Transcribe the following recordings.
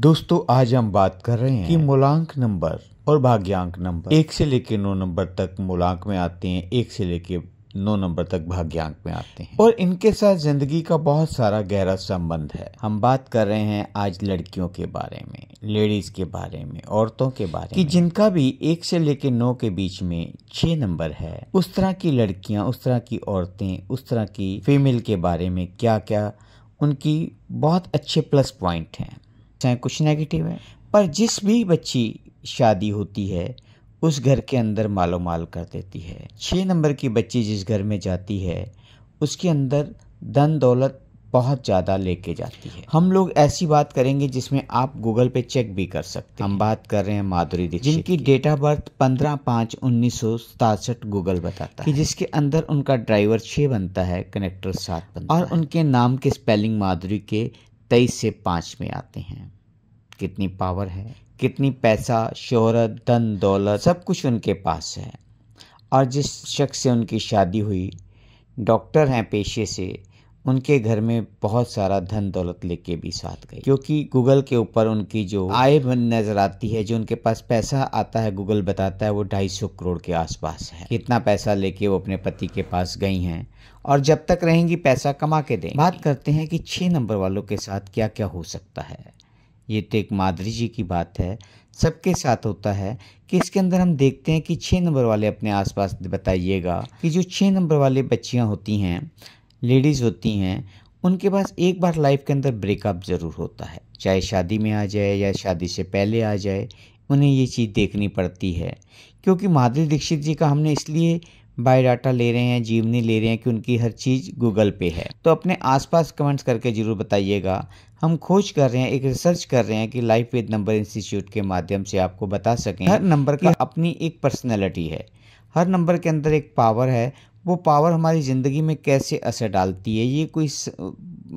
दोस्तों आज हम बात कर रहे हैं कि मूलांक नंबर और भाग्यांक नंबर एक से लेके नौ नंबर तक मूलांक में आते हैं एक से लेके नौ नंबर तक भाग्यांक में आते हैं और इनके साथ जिंदगी का बहुत सारा गहरा संबंध है हम बात कर रहे हैं आज लड़कियों के बारे में लेडीज के बारे में औरतों के बारे कि में जिनका भी एक से लेके नौ के बीच में छह नंबर है उस तरह की लड़कियां उस तरह की औरतें उस तरह की फीमेल के बारे में क्या क्या उनकी बहुत अच्छे प्लस पॉइंट हैं चाहे कुछ नेगेटिव है पर जिस भी बच्ची शादी होती है उस घर के अंदर मालो माल कर देती है छः नंबर की बच्ची जिस घर में जाती है उसके अंदर धन दौलत बहुत ज़्यादा लेके जाती है हम लोग ऐसी बात करेंगे जिसमें आप गूगल पे चेक भी कर सकते हैं हम बात कर रहे हैं माधुरी दीक्षित जिनकी डेट ऑफ बर्थ पंद्रह पाँच उन्नीस सौ सतासठ गूगल बताता कि है जिसके अंदर उनका ड्राइवर छः बनता है कनेक्टर सात बनता और है। उनके नाम के स्पेलिंग माधुरी के तेईस से पाँच में आते हैं कितनी पावर है कितनी पैसा शोहरत धन दौलत सब कुछ उनके पास है और जिस शख्स से उनकी शादी हुई डॉक्टर हैं पेशे से उनके घर में बहुत सारा धन दौलत लेके भी साथ गई क्योंकि गूगल के ऊपर उनकी जो आय नजर आती है जो उनके पास पैसा आता है गूगल बताता है वो ढाई सौ करोड़ के आसपास है कितना पैसा लेके वो अपने पति के पास गई हैं और जब तक रहेंगी पैसा कमा के दें बात करते हैं कि छः नंबर वालों के साथ क्या क्या हो सकता है ये तो एक माधुरी जी की बात है सबके साथ होता है कि इसके अंदर हम देखते हैं कि छः नंबर वाले अपने आसपास बताइएगा कि जो छः नंबर वाले बच्चियाँ होती हैं लेडीज़ होती हैं उनके पास एक बार लाइफ के अंदर ब्रेकअप ज़रूर होता है चाहे शादी में आ जाए या शादी से पहले आ जाए उन्हें ये चीज़ देखनी पड़ती है क्योंकि माधुरी दीक्षित जी का हमने इसलिए बायोडाटा ले रहे हैं जीवनी ले रहे हैं कि उनकी हर चीज़ गूगल पे है तो अपने आसपास कमेंट्स करके ज़रूर बताइएगा हम खोज कर रहे हैं एक रिसर्च कर रहे हैं कि लाइफ विद नंबर इंस्टीट्यूट के माध्यम से आपको बता सकें हर नंबर का अपनी एक पर्सनैलिटी है हर नंबर के अंदर एक पावर है वो पावर हमारी ज़िंदगी में कैसे असर डालती है ये कोई स...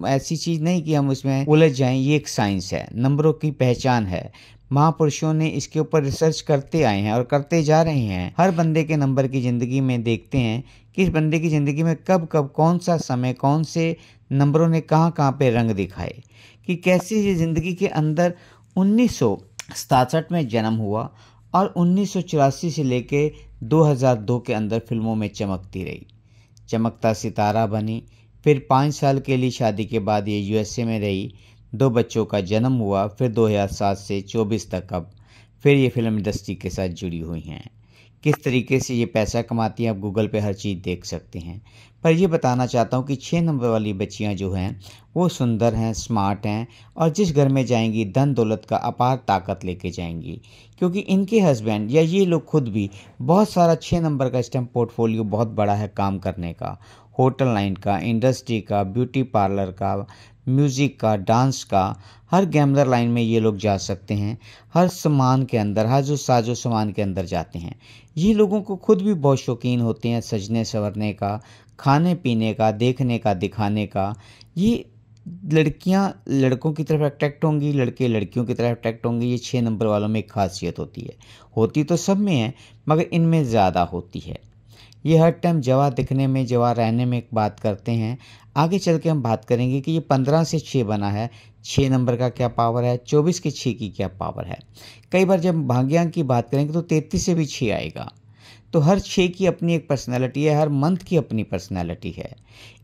ऐसी चीज़ नहीं कि हम उसमें उलझ जाएं ये एक साइंस है नंबरों की पहचान है महापुरुषों ने इसके ऊपर रिसर्च करते आए हैं और करते जा रहे हैं हर बंदे के नंबर की ज़िंदगी में देखते हैं कि इस बंदे की ज़िंदगी में कब कब कौन सा समय कौन से नंबरों ने कहाँ कहाँ पे रंग दिखाए कि कैसे ये ज़िंदगी के अंदर उन्नीस में जन्म हुआ और उन्नीस से लेके 2002 के अंदर फिल्मों में चमकती रही चमकता सितारा बनी फिर पाँच साल के लिए शादी के बाद ये यूएसए में रही दो बच्चों का जन्म हुआ फिर 2007 से 24 तक अब फिर ये फिल्म इंडस्ट्री के साथ जुड़ी हुई हैं किस तरीके से ये पैसा कमाती हैं आप गूगल पे हर चीज़ देख सकते हैं पर ये बताना चाहता हूँ कि छः नंबर वाली बच्चियाँ जो हैं वो सुंदर हैं स्मार्ट हैं और जिस घर में जाएंगी धन दौलत का अपार ताकत लेके जाएंगी क्योंकि इनके हस्बैंड या ये लोग खुद भी बहुत सारा छः नंबर का स्टैम्प पोर्टफोलियो बहुत बड़ा है काम करने का होटल लाइन का इंडस्ट्री का ब्यूटी पार्लर का म्यूज़िक का डांस का हर गैमलर लाइन में ये लोग जा सकते हैं हर सामान के अंदर हर जो साजो सामान के अंदर जाते हैं ये लोगों को खुद भी बहुत शौकीन होते हैं सजने संवरने का खाने पीने का देखने का दिखाने का ये लड़कियां लड़कों की तरफ अट्रैक्ट होंगी लड़के लड़कियों की तरफ अट्रैक्ट होंगे ये छः नंबर वालों में एक खासियत होती है होती तो सब में है मगर इनमें ज़्यादा होती है ये हर टाइम जवा दिखने में जवा रहने में एक बात करते हैं आगे चल के हम बात करेंगे कि ये पंद्रह से छः बना है छः नंबर का क्या पावर है चौबीस के छः की क्या पावर है कई बार जब भाग्यांक की बात करेंगे तो तैतीस से भी छः आएगा तो हर छः की अपनी एक पर्सनैलिटी है हर मंथ की अपनी पर्सनैलिटी है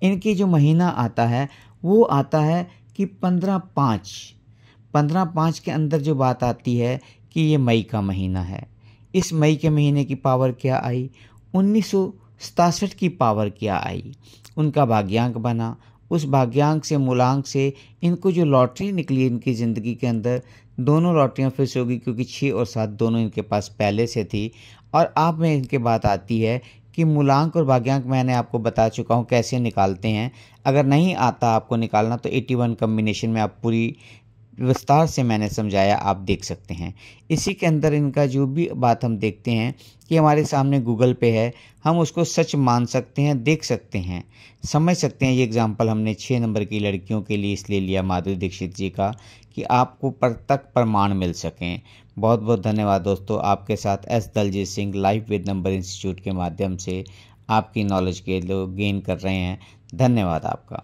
इनके जो महीना आता है वो आता है कि पंद्रह पाँच पंद्रह पाँच के अंदर जो बात आती है कि ये मई का महीना है इस मई के महीने की पावर क्या आई उन्नीस की पावर क्या आई उनका भाग्यांक बना उस भाग्यांक से मूलांक से इनको जो लॉटरी निकली इनकी ज़िंदगी के अंदर दोनों लॉटरियाँ से होगी क्योंकि छः और सात दोनों इनके पास पहले से थी और आप में इनके बात आती है कि मूलांक और भाग्यांक मैंने आपको बता चुका हूँ कैसे निकालते हैं अगर नहीं आता आपको निकालना तो 81 कम्बिनेशन में आप पूरी विस्तार से मैंने समझाया आप देख सकते हैं इसी के अंदर इनका जो भी बात हम देखते हैं कि हमारे सामने गूगल पे है हम उसको सच मान सकते हैं देख सकते हैं समझ सकते हैं ये एग्जाम्पल हमने छः नंबर की लड़कियों के लिए इसलिए लिया माधुरी दीक्षित जी का कि आपको पर तक प्रमाण मिल सकें बहुत बहुत धन्यवाद दोस्तों आपके साथ S Daljit Singh life with number institute के माध्यम से आपकी नॉलेज के लोग गेन कर रहे हैं धन्यवाद आपका